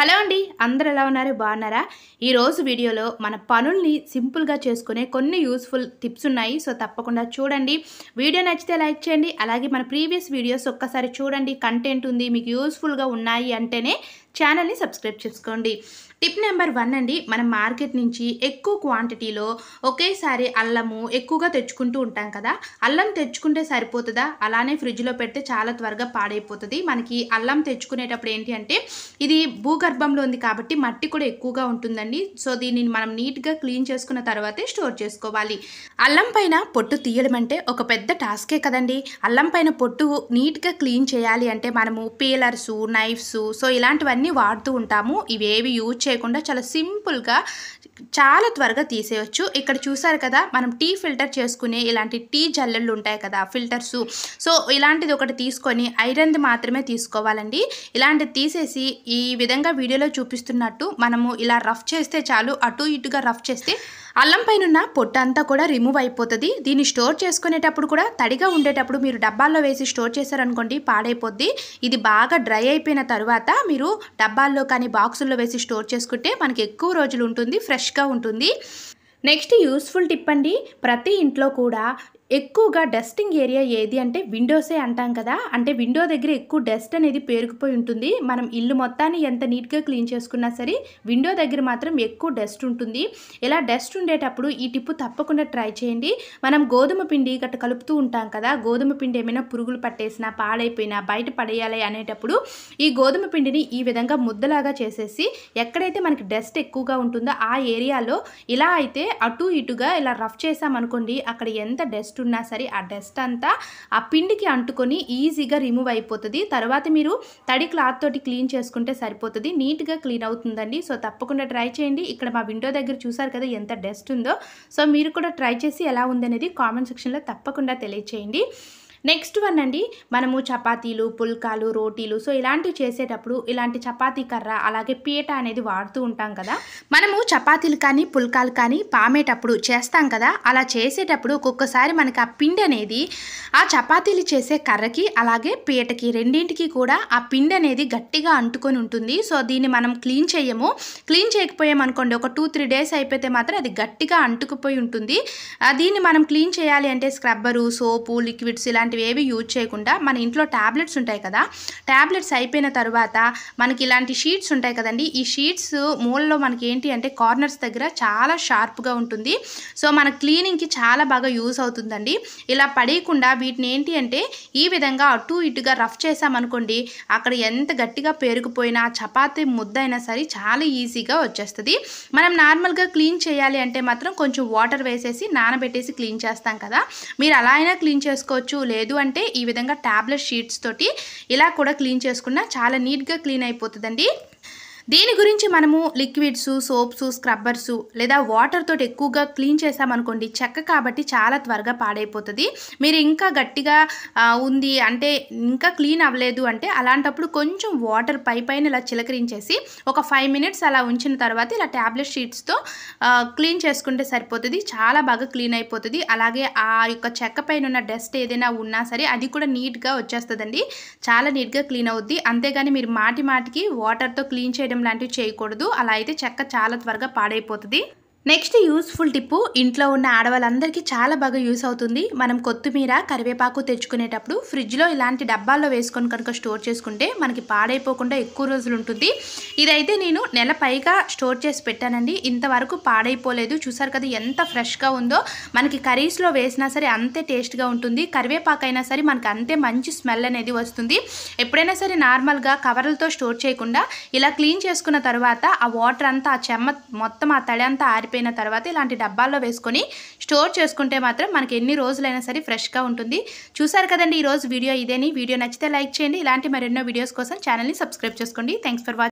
hello అండి అందరు ఎలా ఉన్నారు బాగున్నారా ఈరోజు వీడియోలో మన పనుల్ని సింపుల్గా చేసుకునే కొన్ని యూస్ఫుల్ టిప్స్ ఉన్నాయి సో తప్పకుండా చూడండి వీడియో నచ్చితే లైక్ చేయండి అలాగే మన ప్రీవియస్ వీడియోస్ ఒక్కసారి చూడండి కంటెంట్ ఉంది మీకు యూస్ఫుల్గా ఉన్నాయి అంటేనే ఛానల్ని సబ్స్క్రైబ్ చేసుకోండి టిప్ నెంబర్ వన్ అండి మనం మార్కెట్ నుంచి ఎక్కువ క్వాంటిటీలో ఒకేసారి అల్లము ఎక్కువగా తెచ్చుకుంటూ ఉంటాం కదా అల్లం తెచ్చుకుంటే సరిపోతుందా అలానే ఫ్రిడ్జ్లో పెడితే చాలా త్వరగా పాడైపోతుంది మనకి అల్లం తెచ్చుకునేటప్పుడు ఏంటి అంటే ఇది భూగర్భంలో ఉంది కాబట్టి మట్టి కూడా ఎక్కువగా ఉంటుందండి సో దీనిని మనం నీట్గా క్లీన్ చేసుకున్న తర్వాతే స్టోర్ చేసుకోవాలి అల్లం పైన పొట్టు తీయడం అంటే ఒక పెద్ద టాస్కే కదండి అల్లం పైన పొట్టు నీట్గా క్లీన్ చేయాలి అంటే మనము పీలర్సు నైఫ్స్ సో ఇలాంటివన్నీ ఇవన్నీ వాడుతూ ఉంటాము ఇవేవి యూజ్ చేయకుండా చాలా సింపుల్గా చాలా త్వరగా తీసేయచ్చు ఇక్కడ చూసారు కదా మనం టీ ఫిల్టర్ చేసుకునే ఇలాంటి టీ జల్లెళ్ళు ఉంటాయి కదా ఫిల్టర్స్ సో ఇలాంటిది ఒకటి తీసుకొని ఐరన్ది మాత్రమే తీసుకోవాలండి ఇలాంటిది తీసేసి ఈ విధంగా వీడియోలో చూపిస్తున్నట్టు మనము ఇలా రఫ్ చేస్తే చాలు అటు ఇటుగా రఫ్ చేస్తే అల్లం పైన పొట్ట అంతా కూడా రిమూవ్ అయిపోతుంది దీన్ని స్టోర్ చేసుకునేటప్పుడు కూడా తడిగా ఉండేటప్పుడు మీరు డబ్బాల్లో వేసి స్టోర్ చేశారనుకోండి పాడైపోద్ది ఇది బాగా డ్రై అయిపోయిన తర్వాత మీరు డబ్బాల్లో కానీ బాక్సుల్లో వేసి స్టోర్ చేసుకుంటే మనకి ఎక్కువ రోజులు ఉంటుంది ఫ్రెష్గా ఉంటుంది నెక్స్ట్ యూస్ఫుల్ టిప్ అండి ప్రతి ఇంట్లో కూడా ఎక్కువగా డస్టింగ్ ఏరియా ఏది అంటే విండోసే అంటాం కదా అంటే విండో దగ్గర ఎక్కువ డస్ట్ అనేది పేరుకుపోయి ఉంటుంది మనం ఇల్లు మొత్తాన్ని ఎంత నీట్గా క్లీన్ చేసుకున్నా సరే విండో దగ్గర మాత్రం ఎక్కువ డస్ట్ ఉంటుంది ఇలా డస్ట్ ఉండేటప్పుడు ఈ టిప్పు తప్పకుండా ట్రై చేయండి మనం గోధుమ పిండి గట్ట కలుపుతూ ఉంటాం కదా గోధుమ పిండి ఏమైనా పురుగులు పట్టేసినా పాడైపోయినా బయట పడేయాలి అనేటప్పుడు ఈ గోధుమ పిండిని ఈ విధంగా ముద్దలాగా చేసేసి ఎక్కడైతే మనకి డస్ట్ ఎక్కువగా ఉంటుందో ఆ ఏరియాలో ఇలా అయితే అటు ఇటుగా ఇలా రఫ్ చేసామనుకోండి అక్కడ ఎంత డస్ట్ డస్ట్ ఉన్నా సరే ఆ డస్ట్ అంతా ఆ పిండికి అంటుకొని ఈజీగా రిమూవ్ అయిపోతుంది తర్వాత మీరు తడి క్లాత్ తోటి క్లీన్ చేసుకుంటే సరిపోతుంది నీట్గా క్లీన్ అవుతుందండి సో తప్పకుండా ట్రై చేయండి ఇక్కడ మా విండో దగ్గర చూసారు కదా ఎంత డస్ట్ ఉందో సో మీరు కూడా ట్రై చేసి ఎలా ఉందనేది కామెంట్ సెక్షన్లో తప్పకుండా తెలియచేయండి నెక్స్ట్ వన్ అండి మనము చపాతీలు పుల్కాలు రోటీలు సో ఇలాంటివి చేసేటప్పుడు ఇలాంటి చపాతీ కర్ర అలాగే పీట అనేది వాడుతూ ఉంటాం కదా మనము చపాతీలు కానీ పుల్కాలు కానీ పామేటప్పుడు చేస్తాం కదా అలా చేసేటప్పుడు ఒక్కొక్కసారి మనకి ఆ పిండి అనేది ఆ చపాతీలు చేసే కర్రకి అలాగే పీటకి రెండింటికి కూడా ఆ పిండి అనేది గట్టిగా అంటుకొని ఉంటుంది సో దీన్ని మనం క్లీన్ చేయము క్లీన్ చేయకపోయామనుకోండి ఒక టూ త్రీ డేస్ అయిపోతే మాత్రం అది గట్టిగా అంటుకుపోయి ఉంటుంది దీన్ని మనం క్లీన్ చేయాలి అంటే స్క్రబ్బరు సోపు లిక్విడ్స్ ఇలాంటి అలాంటివి ఏవి యూజ్ చేయకుండా మన ఇంట్లో ట్యాబ్లెట్స్ ఉంటాయి కదా ట్యాబ్లెట్స్ అయిపోయిన తర్వాత మనకి ఇలాంటి షీట్స్ ఉంటాయి కదండి ఈ షీట్స్ మూలలో మనకి ఏంటి అంటే కార్నర్స్ దగ్గర చాలా షార్ప్గా ఉంటుంది సో మన క్లీనింగ్కి చాలా బాగా యూజ్ అవుతుందండి ఇలా పడేయకుండా వీటిని ఏంటి అంటే ఈ విధంగా అటు ఇటుగా రఫ్ చేసామనుకోండి అక్కడ ఎంత గట్టిగా పేరుకుపోయినా చపాతీ ముద్దైనా సరే చాలా ఈజీగా వచ్చేస్తుంది మనం నార్మల్గా క్లీన్ చేయాలి అంటే మాత్రం కొంచెం వాటర్ వేసేసి నానబెట్టేసి క్లీన్ చేస్తాం కదా మీరు అలా అయినా క్లీన్ చేసుకోవచ్చు లేదు లేదు అంటే ఈ విధంగా ట్యాబ్లెట్ షీట్స్ తోటి ఇలా కూడా క్లీన్ చేసుకున్నా చాలా నీట్గా క్లీన్ అయిపోతుందండి దీని గురించి మనము లిక్విడ్స్ సోప్స్ స్క్రబ్బర్స్ లేదా వాటర్ తోటి ఎక్కువగా క్లీన్ చేసామనుకోండి చెక్క కాబట్టి చాలా త్వరగా పాడైపోతుంది మీరు ఇంకా గట్టిగా ఉంది అంటే ఇంకా క్లీన్ అవ్వలేదు అంటే అలాంటప్పుడు కొంచెం వాటర్ పై పైన ఇలా చిలకరించేసి ఒక ఫైవ్ మినిట్స్ అలా ఉంచిన తర్వాత ఇలా ట్యాబ్లెట్ షీట్స్తో క్లీన్ చేసుకుంటే సరిపోతుంది చాలా బాగా క్లీన్ అయిపోతుంది అలాగే ఆ యొక్క చెక్క పైన ఉన్న డస్ట్ ఏదైనా ఉన్నా సరే అది కూడా నీట్గా వచ్చేస్తుందండి చాలా నీట్గా క్లీన్ అవుద్ది అంతేగాని మీరు మాటి మాటికి వాటర్తో క్లీన్ చేయడం చేయడం లాంటివి చేయకూడదు అలా అయితే చెక్క చాలా త్వరగా పాడైపోతుంది నెక్స్ట్ యూస్ఫుల్ టిప్పు ఇంట్లో ఉన్న ఆడవాళ్ళందరికీ చాలా బాగా యూస్ అవుతుంది మనం కొత్తిమీర కరివేపాకు తెచ్చుకునేటప్పుడు ఫ్రిడ్జ్లో ఇలాంటి డబ్బాల్లో వేసుకొని కనుక స్టోర్ చేసుకుంటే మనకి పాడైపోకుండా ఎక్కువ రోజులు ఉంటుంది ఇదైతే నేను నెల పైగా స్టోర్ చేసి పెట్టానండి ఇంతవరకు పాడైపోలేదు చూసారు కదా ఎంత ఫ్రెష్గా ఉందో మనకి కర్రీస్లో వేసినా సరే అంతే టేస్ట్గా ఉంటుంది కరివేపాకు అయినా సరే మనకి అంతే మంచి స్మెల్ అనేది వస్తుంది ఎప్పుడైనా సరే నార్మల్గా కవర్లతో స్టోర్ చేయకుండా ఇలా క్లీన్ చేసుకున్న తర్వాత ఆ వాటర్ అంతా ఆ చెమ్మ మొత్తం ఆ తడి అంతా ఆరి ఆరిపోయిన తర్వాత ఇలాంటి డబ్బాల్లో వేసుకొని స్టోర్ చేసుకుంటే మాత్రం మనకి ఎన్ని రోజులైనా సరే ఫ్రెష్గా ఉంటుంది చూసారు కదండి ఈరోజు వీడియో ఇదేని వీడియో నచ్చితే లైక్ చేయండి ఇలాంటి మరెన్నో వీడియోస్ కోసం ఛానల్ని సబ్స్క్రైబ్ చేసుకోండి థ్యాంక్స్ ఫర్ వాచింగ్